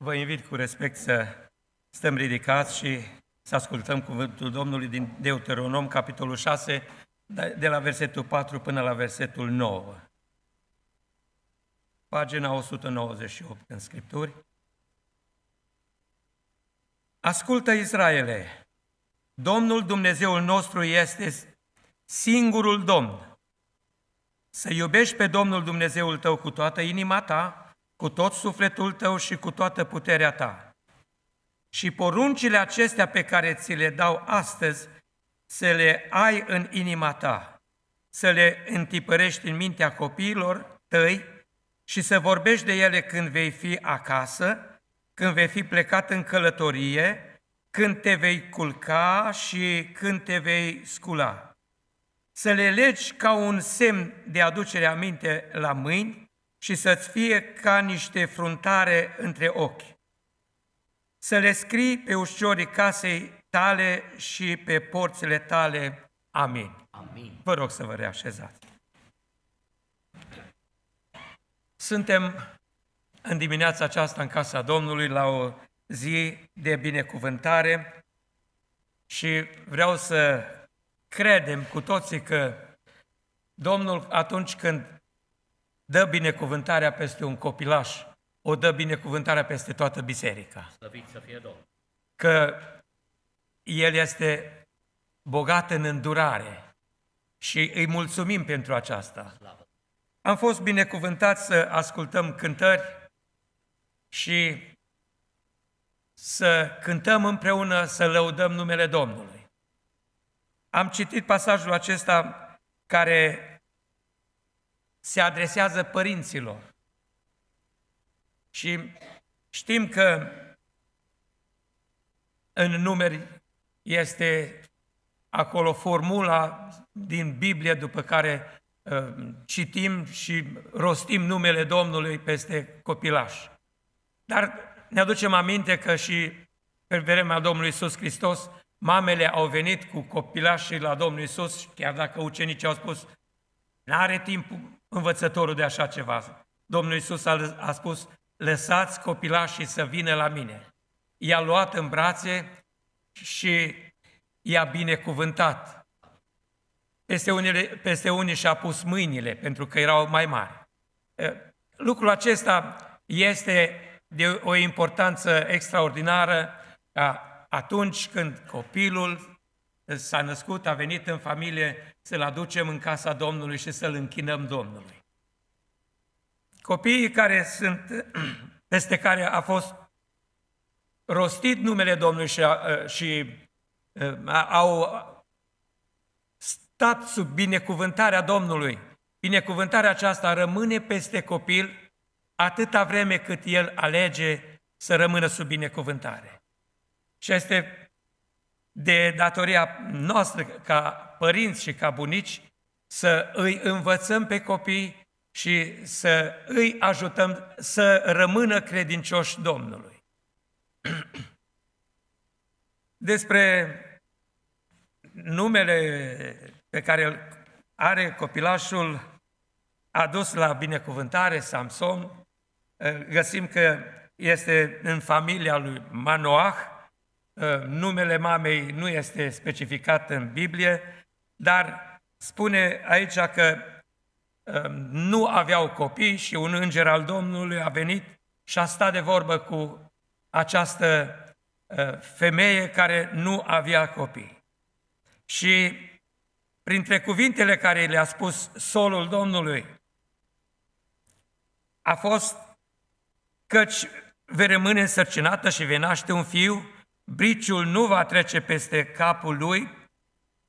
Vă invit cu respect să stăm ridicați și să ascultăm cuvântul Domnului din Deuteronom, capitolul 6, da, de la versetul 4 până la versetul 9. Pagina 198 în Scripturi. Ascultă, Israele, Domnul Dumnezeul nostru este singurul Domn. Să iubești pe Domnul Dumnezeul tău cu toată inima ta, cu tot sufletul tău și cu toată puterea ta. Și poruncile acestea pe care ți le dau astăzi, să le ai în inima ta, să le întipărești în mintea copiilor tăi și să vorbești de ele când vei fi acasă, când vei fi plecat în călătorie, când te vei culca și când te vei scula. Să le legi ca un semn de aducere aminte la mâini și să-ți fie ca niște fruntare între ochi. Să le scrii pe ușorii casei tale și pe porțile tale. Amin. Amin. Vă rog să vă reașezați. Suntem în dimineața aceasta în casa Domnului la o zi de binecuvântare și vreau să credem cu toții că Domnul atunci când dă binecuvântarea peste un copilaș, o dă binecuvântarea peste toată biserica. Slăvit să fie Domnul! Că El este bogat în îndurare și îi mulțumim pentru aceasta. Am fost binecuvântați să ascultăm cântări și să cântăm împreună, să lăudăm numele Domnului. Am citit pasajul acesta care se adresează părinților. Și știm că în numeri este acolo formula din Biblie după care uh, citim și rostim numele Domnului peste copilaș. Dar ne aducem aminte că și pe vremea Domnului Iisus Hristos, mamele au venit cu copilașii la Domnul Iisus, chiar dacă ucenicii au spus, n-are timp învățătorul de așa ceva. Domnul Iisus a, a spus, lăsați copilașii să vină la mine. I-a luat în brațe și i-a binecuvântat. Peste, unele, peste unii și-a pus mâinile, pentru că erau mai mari. Lucrul acesta este de o importanță extraordinară atunci când copilul s-a născut, a venit în familie să-l aducem în casa Domnului și să-l închinăm Domnului. Copiii care sunt, peste care a fost rostit numele Domnului și, și au stat sub binecuvântarea Domnului, binecuvântarea aceasta rămâne peste copil atâta vreme cât el alege să rămână sub binecuvântare. Și este de datoria noastră ca părinți și ca bunici să îi învățăm pe copii și să îi ajutăm să rămână credincioși Domnului. Despre numele pe care îl are copilașul adus la binecuvântare, Samson, găsim că este în familia lui Manoah, Ă, numele mamei nu este specificat în Biblie, dar spune aici că ă, nu aveau copii și un înger al Domnului a venit și a stat de vorbă cu această ă, femeie care nu avea copii. Și printre cuvintele care le-a spus solul Domnului a fost căci vei rămâne însărcinată și vei naște un fiu briciul nu va trece peste capul lui,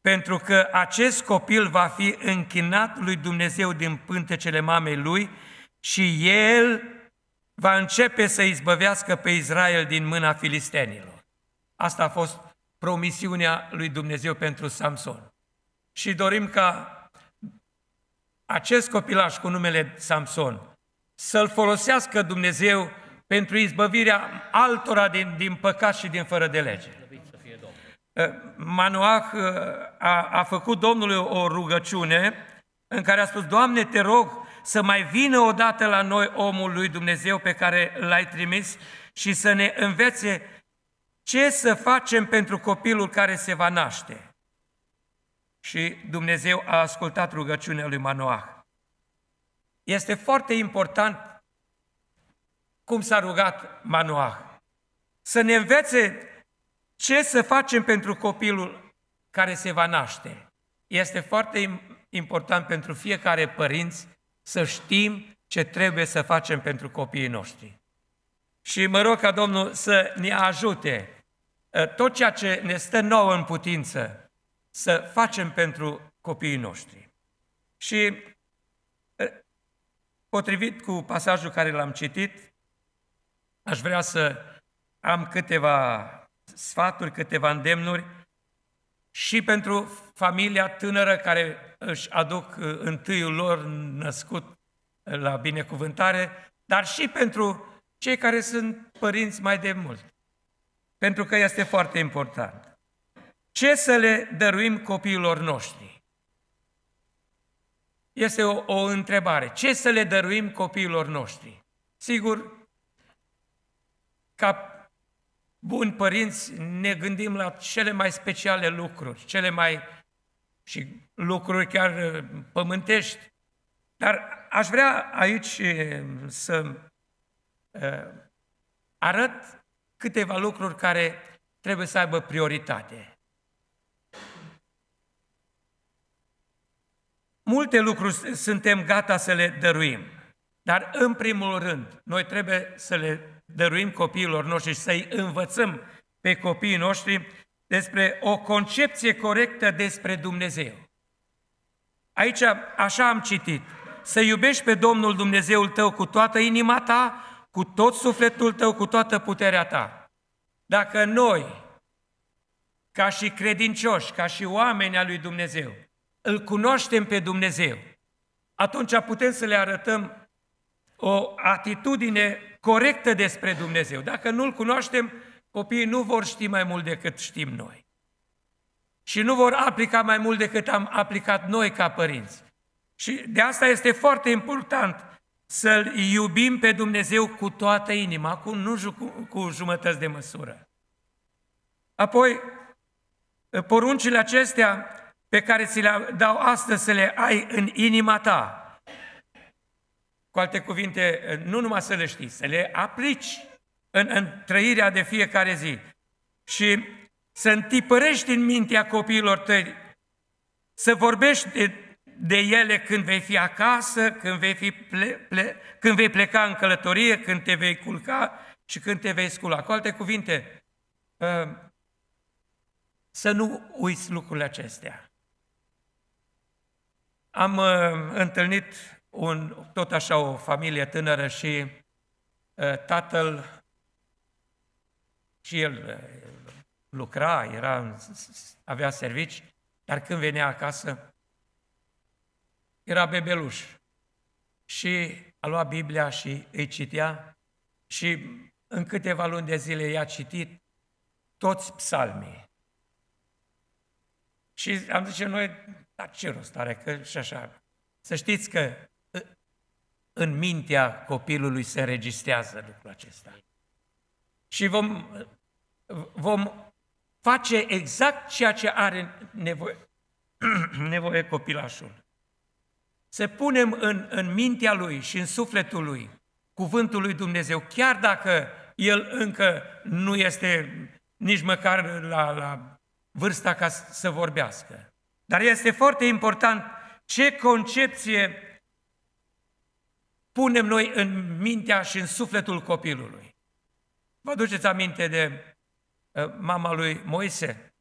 pentru că acest copil va fi închinat lui Dumnezeu din pântecele mamei lui și el va începe să izbăvească pe Israel din mâna filistenilor. Asta a fost promisiunea lui Dumnezeu pentru Samson. Și dorim ca acest copilaș cu numele Samson să-l folosească Dumnezeu pentru izbăvirea altora din, din păcat și din fără de lege. Eh, Manoah eh, a, a făcut Domnului o rugăciune în care a spus, Doamne, te rog să mai vină odată la noi omul lui Dumnezeu pe care l-ai trimis și să ne învețe ce să facem pentru copilul care se va naște. Și Dumnezeu a ascultat rugăciunea lui Manoah. Este foarte important cum s-a rugat Manoah. Să ne învețe ce să facem pentru copilul care se va naște. Este foarte important pentru fiecare părinți să știm ce trebuie să facem pentru copiii noștri. Și mă rog ca Domnul să ne ajute ă, tot ceea ce ne stă nouă în putință să facem pentru copiii noștri. Și ă, potrivit cu pasajul care l-am citit, Aș vrea să am câteva sfaturi, câteva îndemnuri și pentru familia tânără care își aduc uh, întâiul lor născut uh, la binecuvântare, dar și pentru cei care sunt părinți mai de mult. Pentru că este foarte important. Ce să le dăruim copiilor noștri? Este o, o întrebare. Ce să le dăruim copiilor noștri? Sigur, ca buni părinți ne gândim la cele mai speciale lucruri, cele mai și lucruri chiar uh, pământești. Dar aș vrea aici uh, să uh, arăt câteva lucruri care trebuie să aibă prioritate. Multe lucruri suntem gata să le dăruim. Dar în primul rând, noi trebuie să le dăruim copiilor noștri și să-i învățăm pe copiii noștri despre o concepție corectă despre Dumnezeu. Aici așa am citit. Să iubești pe Domnul Dumnezeul tău cu toată inima ta, cu tot sufletul tău, cu toată puterea ta. Dacă noi, ca și credincioși, ca și oameni al lui Dumnezeu, îl cunoaștem pe Dumnezeu, atunci putem să le arătăm o atitudine corectă despre Dumnezeu. Dacă nu-L cunoaștem, copiii nu vor ști mai mult decât știm noi. Și nu vor aplica mai mult decât am aplicat noi ca părinți. Și de asta este foarte important să-L iubim pe Dumnezeu cu toată inima, cu, nu cu, cu jumătăți de măsură. Apoi, poruncile acestea pe care ți le dau astăzi să le ai în inima ta, cu alte cuvinte, nu numai să le știi, să le aplici în, în trăirea de fiecare zi și să întipărești în mintea copiilor tăi, să vorbești de, de ele când vei fi acasă, când vei, fi ple, ple, când vei pleca în călătorie, când te vei culca și când te vei scula. Cu alte cuvinte, uh, să nu uiți lucrurile acestea. Am uh, întâlnit un, tot așa o familie tânără și uh, tatăl și el uh, lucra, era, avea servici, dar când venea acasă, era bebeluș. Și a luat Biblia și îi citea și în câteva luni de zile i-a citit toți psalmii. Și am zis noi, dar ce rost are, că și așa. Să știți că în mintea copilului se înregistrează lucrul acesta. Și vom, vom face exact ceea ce are nevoie, nevoie copilașul. Să punem în, în mintea lui și în sufletul lui cuvântul lui Dumnezeu, chiar dacă el încă nu este nici măcar la, la vârsta ca să vorbească. Dar este foarte important ce concepție punem noi în mintea și în sufletul copilului. Vă aduceți aminte de uh, mama lui Moise?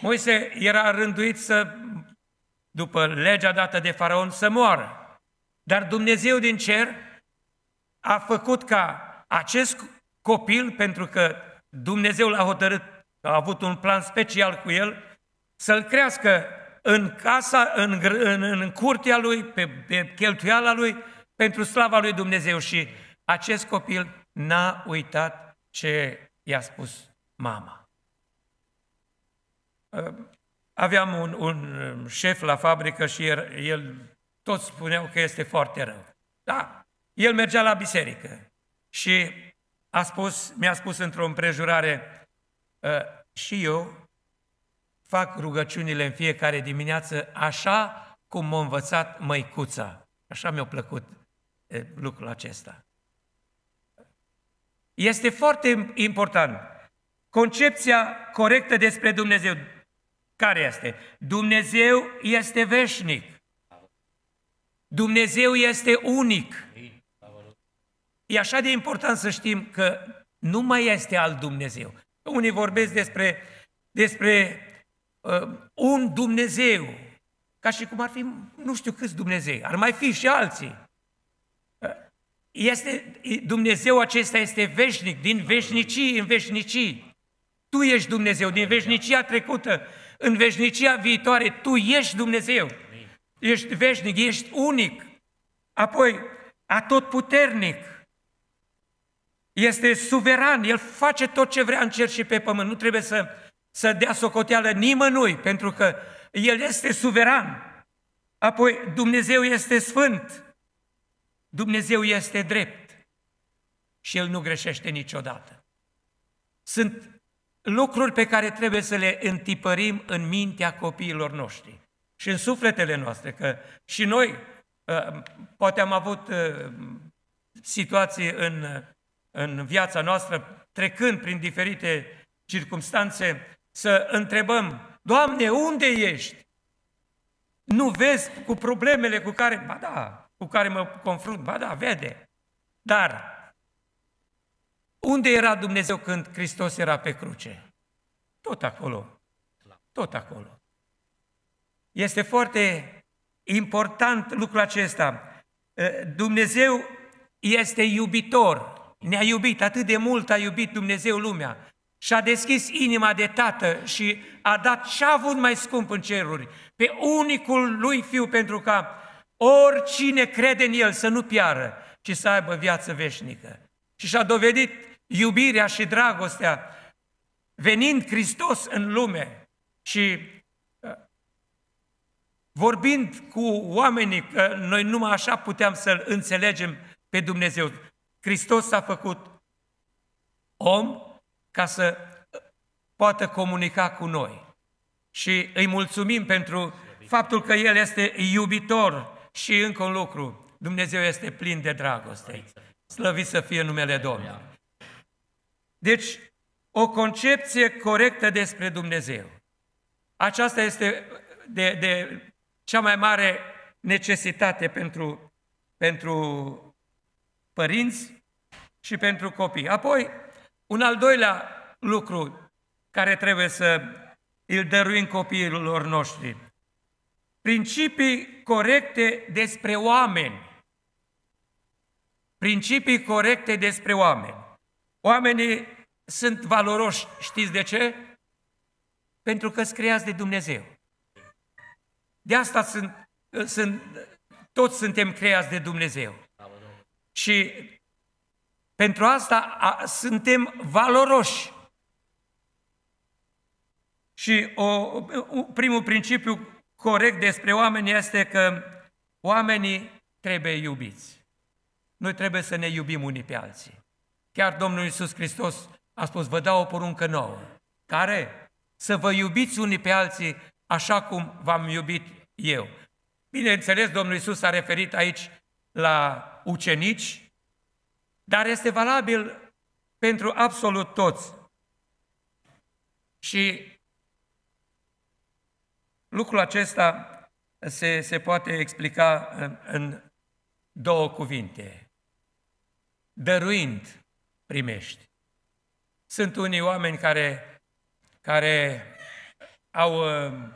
Moise era rânduit să, după legea dată de faraon, să moară. Dar Dumnezeu din cer a făcut ca acest copil, pentru că Dumnezeu l-a hotărât, a avut un plan special cu el, să-l crească în casa, în, în, în curtea lui, pe, pe cheltuiala lui, pentru slava lui Dumnezeu și acest copil n-a uitat ce i-a spus mama. Uh, aveam un, un um, șef la fabrică și el, el toți spuneau că este foarte rău. Da, el mergea la biserică și a spus, mi-a spus într-o împrejurare, uh, și eu fac rugăciunile în fiecare dimineață așa cum m-a învățat măicuța. Așa mi-a plăcut lucrul acesta. Este foarte important. Concepția corectă despre Dumnezeu, care este? Dumnezeu este veșnic. Dumnezeu este unic. E așa de important să știm că nu mai este alt Dumnezeu. Unii vorbesc despre, despre uh, un Dumnezeu, ca și cum ar fi nu știu câți Dumnezei, ar mai fi și alții. Este, Dumnezeu acesta este veșnic, din veșnicii în veșnicii. Tu ești Dumnezeu, din veșnicia trecută în veșnicia viitoare, tu ești Dumnezeu. Ești veșnic, ești unic. Apoi, atotputernic. Este suveran, El face tot ce vrea în cer și pe pământ. Nu trebuie să, să dea socoteală nimănui, pentru că El este suveran. Apoi, Dumnezeu este sfânt. Dumnezeu este drept și El nu greșește niciodată. Sunt lucruri pe care trebuie să le întipărim în mintea copiilor noștri și în sufletele noastre, că și noi uh, poate am avut uh, situații în, uh, în viața noastră, trecând prin diferite circumstanțe, să întrebăm, Doamne, unde ești? Nu vezi cu problemele cu care... Ba da, cu care mă confrunt. Ba da, vede. Dar unde era Dumnezeu când Hristos era pe cruce? Tot acolo. Tot acolo. Este foarte important lucrul acesta. Dumnezeu este iubitor. Ne-a iubit atât de mult, a iubit Dumnezeu lumea. Și a deschis inima de tată și a dat ce a avut mai scump în ceruri, pe unicul lui fiu, pentru ca Oricine crede în El să nu piară, ci să aibă viață veșnică. Și și-a dovedit iubirea și dragostea venind Hristos în lume și uh, vorbind cu oamenii, că noi numai așa puteam să-L înțelegem pe Dumnezeu. Hristos s-a făcut om ca să uh, poată comunica cu noi. Și îi mulțumim pentru faptul că El este iubitor, și încă un lucru, Dumnezeu este plin de dragoste. Slăvit să fie numele Domnului. Deci, o concepție corectă despre Dumnezeu. Aceasta este de, de cea mai mare necesitate pentru, pentru părinți și pentru copii. Apoi, un al doilea lucru care trebuie să îl dăruim copiilor noștri Principii corecte despre oameni. Principii corecte despre oameni. Oamenii sunt valoroși, știți de ce? Pentru că creați de Dumnezeu. De asta sunt, sunt, toți suntem creați de Dumnezeu. Și pentru asta a, suntem valoroși. Și o, primul principiu corect despre oameni este că oamenii trebuie iubiți. Noi trebuie să ne iubim unii pe alții. Chiar Domnul Iisus Hristos a spus, vă dau o poruncă nouă. Care? Să vă iubiți unii pe alții așa cum v-am iubit eu. Bineînțeles, Domnul Iisus s-a referit aici la ucenici, dar este valabil pentru absolut toți. Și Lucrul acesta se, se poate explica în, uh, în două cuvinte. Dăruind primești. Sunt unii oameni care, care au, uh,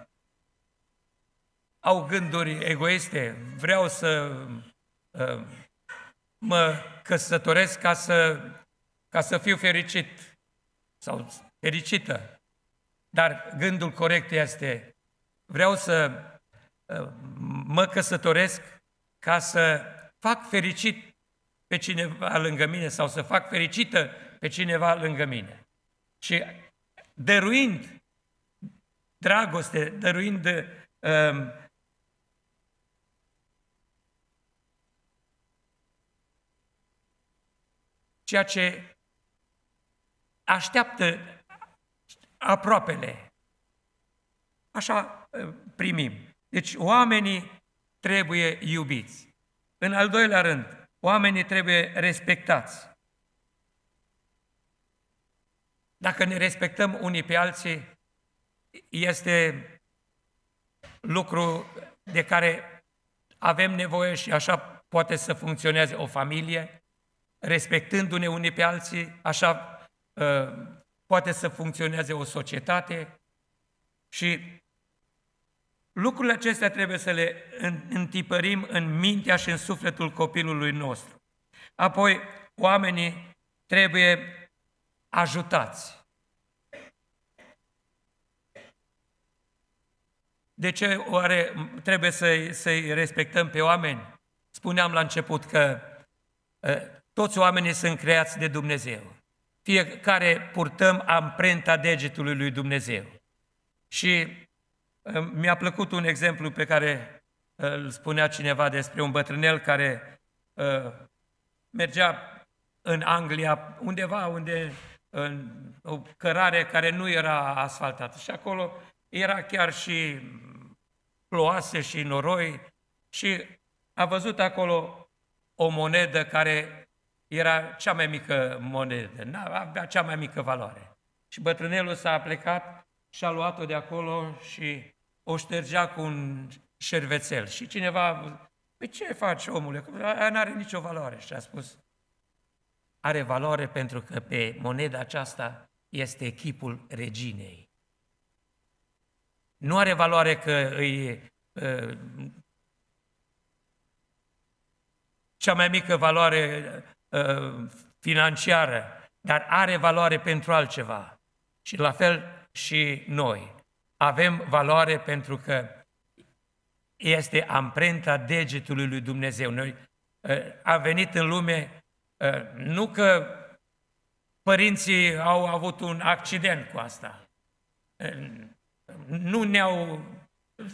au gânduri egoiste, vreau să uh, mă căsătoresc ca să, ca să fiu fericit sau fericită. Dar gândul corect este vreau să uh, mă căsătoresc ca să fac fericit pe cineva lângă mine sau să fac fericită pe cineva lângă mine. Și dăruind dragoste, dăruind um, ceea ce așteaptă aproapele. Așa primim. Deci oamenii trebuie iubiți. În al doilea rând, oamenii trebuie respectați. Dacă ne respectăm unii pe alții, este lucru de care avem nevoie și așa poate să funcționeze o familie, respectându-ne unii pe alții, așa uh, poate să funcționeze o societate și Lucrurile acestea trebuie să le întipărim în mintea și în sufletul copilului nostru. Apoi, oamenii trebuie ajutați. De ce oare trebuie să-i, să respectăm pe oameni? Spuneam la început că ă, toți oamenii sunt creați de Dumnezeu. Fiecare purtăm amprenta degetului lui Dumnezeu. Și mi-a plăcut un exemplu pe care uh, îl spunea cineva despre un bătrânel care uh, mergea în Anglia, undeva unde în o cărare care nu era asfaltată. Și acolo era chiar și ploase și noroi și a văzut acolo o monedă care era cea mai mică monedă, avea cea mai mică valoare. Și bătrânelul s-a plecat și a luat-o de acolo și o ștergea cu un șervețel. Și cineva, păi ce faci omule, aia nu are nicio valoare. Și a spus, are valoare pentru că pe moneda aceasta este echipul reginei. Nu are valoare că îi uh, cea mai mică valoare uh, financiară, dar are valoare pentru altceva. Și la fel și noi. Avem valoare pentru că este amprenta degetului lui Dumnezeu. Noi ă, am venit în lume ă, nu că părinții au avut un accident cu asta. Ă, nu ne-au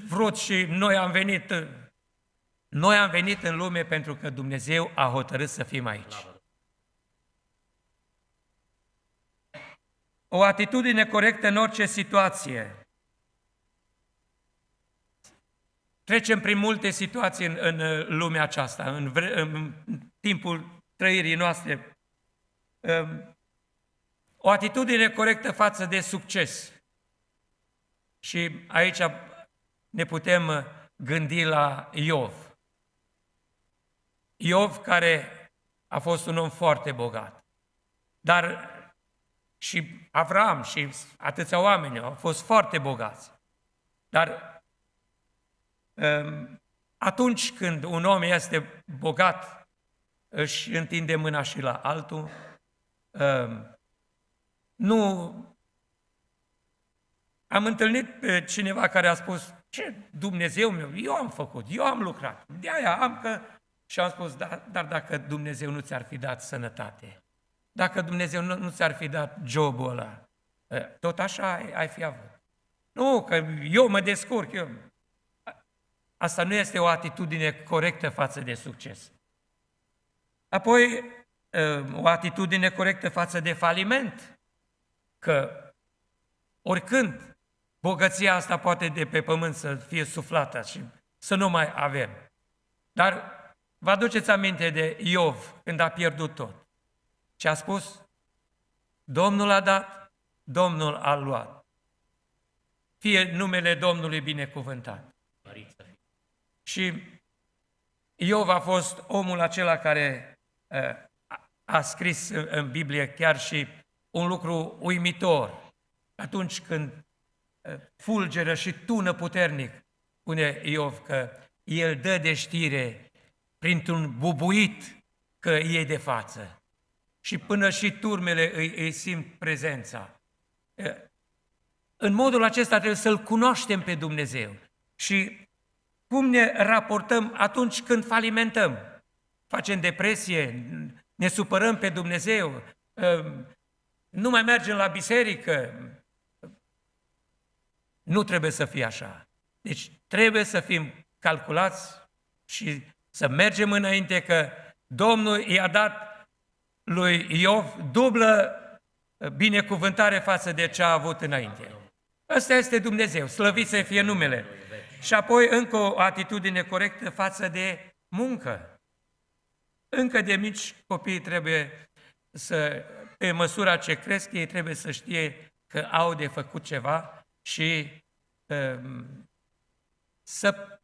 vrut și noi am venit. Noi am venit în lume pentru că Dumnezeu a hotărât să fim aici. o atitudine corectă în orice situație. Trecem prin multe situații în, în lumea aceasta, în, vre, în timpul trăirii noastre. Ehm, o atitudine corectă față de succes. Și aici ne putem uh, gândi la Iov. Iov care a fost un om foarte bogat, dar și Avram și atâția oameni au fost foarte bogați. Dar um, atunci când un om este bogat, își întinde mâna și la altul, um, nu... Am întâlnit pe cineva care a spus, ce Dumnezeu meu, eu am făcut, eu am lucrat, de aia am că... Și am spus, da, dar dacă Dumnezeu nu ți-ar fi dat sănătate, dacă Dumnezeu nu, nu ți-ar fi dat jobul ăla, tot așa ai, ai fi avut. Nu, că eu mă descurc, eu. Asta nu este o atitudine corectă față de succes. Apoi, o atitudine corectă față de faliment, că oricând bogăția asta poate de pe pământ să fie suflată și să nu mai avem. Dar vă aduceți aminte de Iov când a pierdut tot. Ce a spus? Domnul a dat, Domnul a luat. Fie numele Domnului binecuvântat. Și Iov a fost omul acela care a scris în Biblie chiar și un lucru uimitor. Atunci când fulgeră și tună puternic, spune Iov că el dă de știre printr-un bubuit că e de față și până și turmele îi, îi simt prezența. În modul acesta trebuie să-L cunoaștem pe Dumnezeu și cum ne raportăm atunci când falimentăm. Facem depresie, ne supărăm pe Dumnezeu, nu mai mergem la biserică. Nu trebuie să fie așa. Deci trebuie să fim calculați și să mergem înainte că Domnul i-a dat lui Iov dublă eh, binecuvântare față de ce a avut înainte. Ăsta este Dumnezeu, slăvit să fie numele. Și apoi încă o atitudine corectă față de muncă. Încă de mici copiii trebuie să, pe măsura ce cresc, ei trebuie să știe că au de făcut ceva și um, să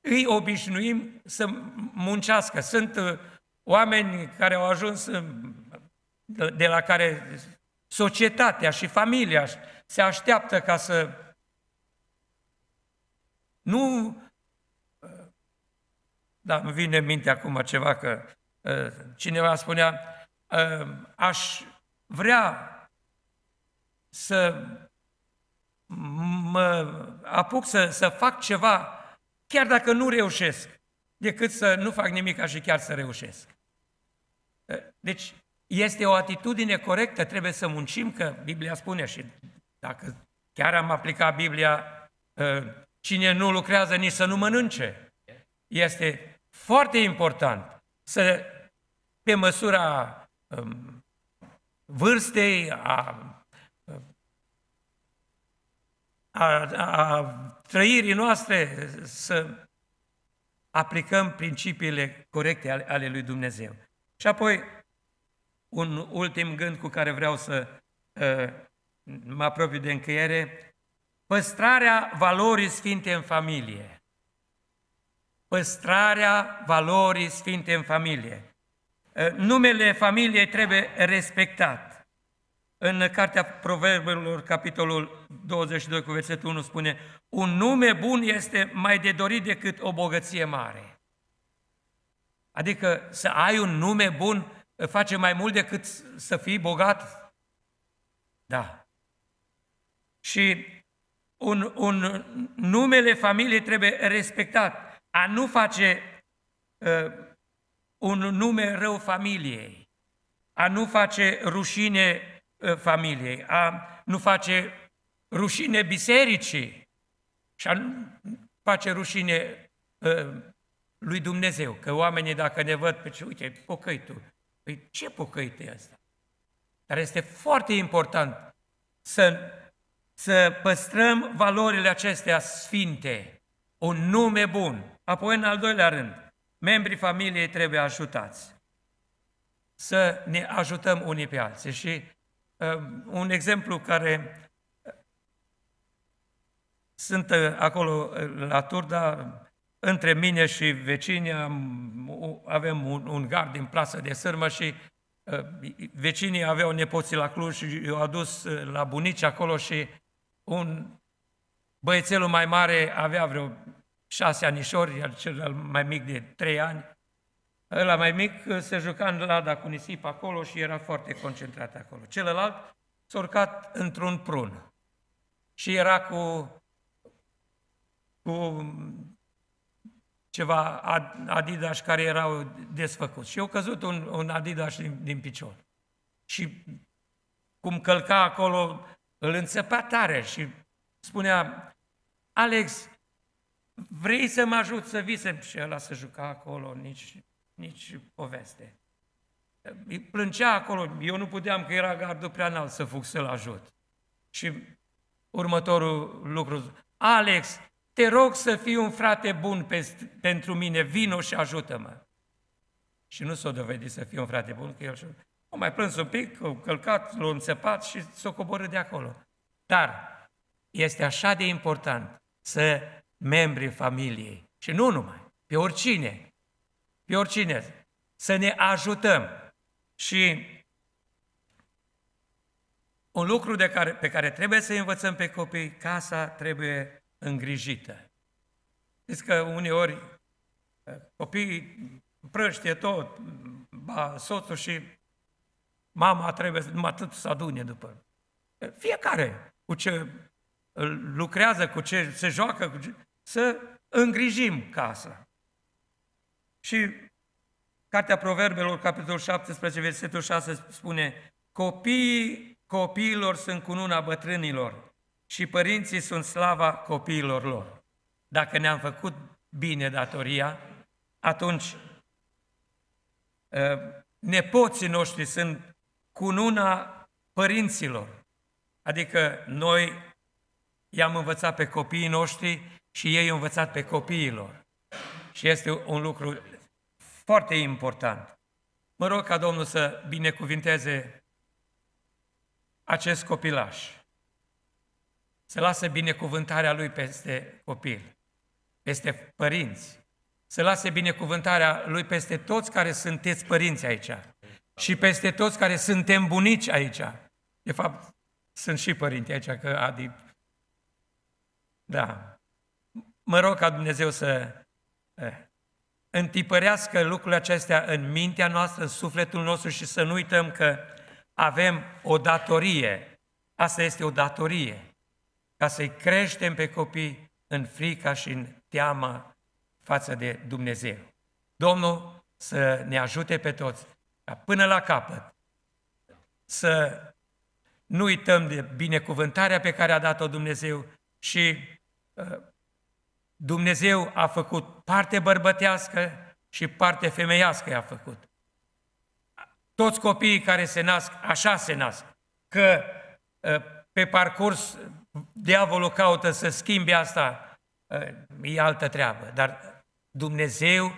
îi obișnuim să muncească. Sunt oameni care au ajuns în, de la care societatea și familia se așteaptă ca să nu da, îmi vine în minte acum ceva că ă, cineva spunea ă, aș vrea să mă apuc să, să fac ceva chiar dacă nu reușesc decât să nu fac nimic și chiar să reușesc. Ă, deci, este o atitudine corectă, trebuie să muncim, că Biblia spune și dacă chiar am aplicat Biblia, ă, cine nu lucrează nici să nu mănânce. Este foarte important să, pe măsura ă, vârstei, a, a, a trăirii noastre, să aplicăm principiile corecte ale lui Dumnezeu. Și apoi, un ultim gând cu care vreau să uh, mă apropiu de încheiere, păstrarea valorii sfinte în familie. Păstrarea valorii sfinte în familie. Uh, numele familiei trebuie respectat. În cartea Proverbelor, capitolul 22 cu versetul 1 spune Un nume bun este mai de dorit decât o bogăție mare. Adică să ai un nume bun face mai mult decât să fii bogat. Da. Și un, un numele familiei trebuie respectat. A nu face uh, un nume rău familiei. A nu face rușine Ă, familiei, a nu face rușine bisericii și a nu face rușine ă, lui Dumnezeu. Că oamenii, dacă ne văd, pe ce, uite, pocăitul. Păi ce pocăit e asta? Dar este foarte important să, să păstrăm valorile acestea sfinte, un nume bun. Apoi, în al doilea rând, membrii familiei trebuie ajutați. Să ne ajutăm unii pe alții. Și Ehm, un exemplu care eh, sunt eh, acolo eh, la Turda, între mine și vecinii avem un, un gard din plasă de sârmă și vecinii aveau nepoții la Cluj și i-au adus la bunici acolo și un băiețelul mai mare avea vreo șase anișori, iar cel mai mic de trei ani Ăla mai mic uh, se juca în lada cu nisip acolo și era foarte concentrat acolo. Celălalt s-a urcat într-un prun și era cu, cu ceva Adidas care erau desfăcuți. Și eu căzut un, un Adidas din, din picior. Și cum călca acolo, îl înțepa tare și spunea, Alex, vrei să mă ajut să visem? Și ăla să juca acolo, nici nici poveste. Plângea acolo, eu nu puteam că era gardul prea înalt să fug să-l ajut. Și următorul lucru, Alex, te rog să fii un frate bun pe, pentru mine, vino și ajută-mă. Și nu s o dovedi să fie un frate bun, că el și o mai plâns un pic, o călcat, l-a înțepat și s o coborâ de acolo. Dar este așa de important să membrii familiei și nu numai, pe oricine, pe oricine, să ne ajutăm. Și un lucru de care, pe care trebuie să învățăm pe copii, casa trebuie îngrijită. Știți că uneori eh, copiii prăștie tot, ba, soțul și mama trebuie numai atât să adune după. Eh, fiecare cu ce lucrează, cu ce se joacă, cu ce... să îngrijim casa. Și Cartea Proverbelor, capitolul 17, versetul 6 spune Copiii copiilor sunt cununa bătrânilor și părinții sunt slava copiilor lor. Dacă ne-am făcut bine datoria, atunci uh, nepoții noștri sunt cununa părinților. Adică noi i-am învățat pe copiii noștri și ei au învățat pe copiilor și este un lucru foarte important. Mă rog ca Domnul să binecuvinteze acest copilaș, să lasă binecuvântarea lui peste copil, peste părinți, să lase binecuvântarea lui peste toți care sunteți părinți aici și peste toți care suntem bunici aici. De fapt, sunt și părinți aici, că Adi... Da. Mă rog ca Dumnezeu să întipărească lucrurile acestea în mintea noastră, în sufletul nostru și să nu uităm că avem o datorie. Asta este o datorie. Ca să-i creștem pe copii în frica și în teama față de Dumnezeu. Domnul să ne ajute pe toți ca până la capăt să nu uităm de binecuvântarea pe care a dat-o Dumnezeu și uh, Dumnezeu a făcut parte bărbătească și parte femeiască i-a făcut. Toți copiii care se nasc, așa se nasc, că ă, pe parcurs diavolul caută să schimbe asta, ă, e altă treabă, dar Dumnezeu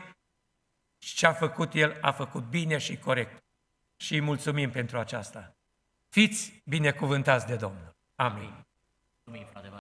ce a făcut El a făcut bine și corect. Și îi mulțumim pentru aceasta. Fiți binecuvântați de Domnul. Amin. Mulțumim, frate.